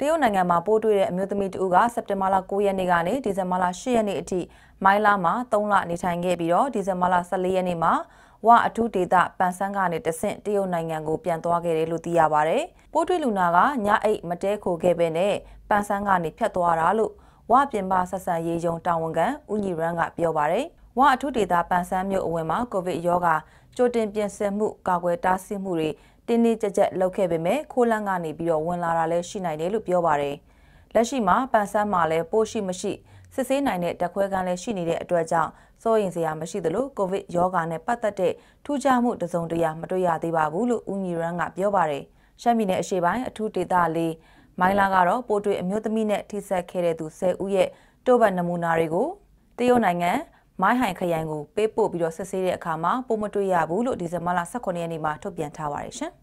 တရုတ်နိုင်ငံမှာပိုးတွေ့တဲ့အမျိုးသမီးတူကစက်တင်ဘာလ9ရက်နေ့ကနေဒီဇင်ဘာလ10ရက်နေ့အထိမိုင်းလာမှာ3လနေထိုင်ခဲ့ပြီးတော့ဒီဇင်ဘာလ14ရက်နေ့မှာဝအထူးဒေသပန်ဆန်းကနေတဆင့်တရုတ်နိုင်ငံကိုပြန်သွားခဲ့တယ်လို့သိရပါဗျ။ပိုးတွေ့လူနာကညအိတ်မတဲခိုခဲ့ပဲနဲ့ပန်ဆန်းကနေဖြတ်သွားတာလို့ဝပြင်ပဆက်ဆံရေးယုံတာဝန်ခံဦးညီရန်ကပြောပါဗျ။ဝအထူးဒေသပန်ဆန်းမြို့အဝင်မှာကိုဗစ်ရောဂါကြိုတင်ပြင်ဆင်မှုကာကွယ်တားဆီးမှုတွေတင်းတင်းကြပ်ကြပ်လုပ်ခဲ့ပေမဲ့ခိုးလန့်ကနေပြီးတော့ဝင်လာတာလည်းရှိနိုင်တယ်လို့ပြောပါတယ်။လက်ရှိမှာပန်ဆန်းမှာလည်းပိုးရှိမရှိစစ်ဆေးနိုင်တဲ့တက်ခွဲကန်းလည်းရှိနေတဲ့အတွက်ကြောင့်စိုးရင်စရာမရှိသလိုကိုဗစ်ရောဂါနဲ့ပတ်သက်တဲ့ထူးခြားမှုတစုံတရာမတွေ့ရသေးပါဘူးလို့ဦးညီရန်ကပြောပါတယ်။ရှမ်းပြည်နယ်အရှေ့ပိုင်းအထူးဒေသလေးမိုင်းလာကတော့ပိုးတွေအမျိုးသမီးနဲ့ထိစပ်ခဲ့တဲ့သူ10ဦးရဲ့တိုးပတ်နမူနာတွေကိုတရုတ်နိုင်ငံမိုင်းဟိုင်ခရိုင်ကိုပေးပို့ပြီးတော့ဆက်ဆေးတဲ့အခါမှာပုံမတွေ့ရဘူးလို့ဒီဇင်ဘာလ18ရက်နေ့မှာထုတ်ပြန်ထားပါတယ်ရှင်။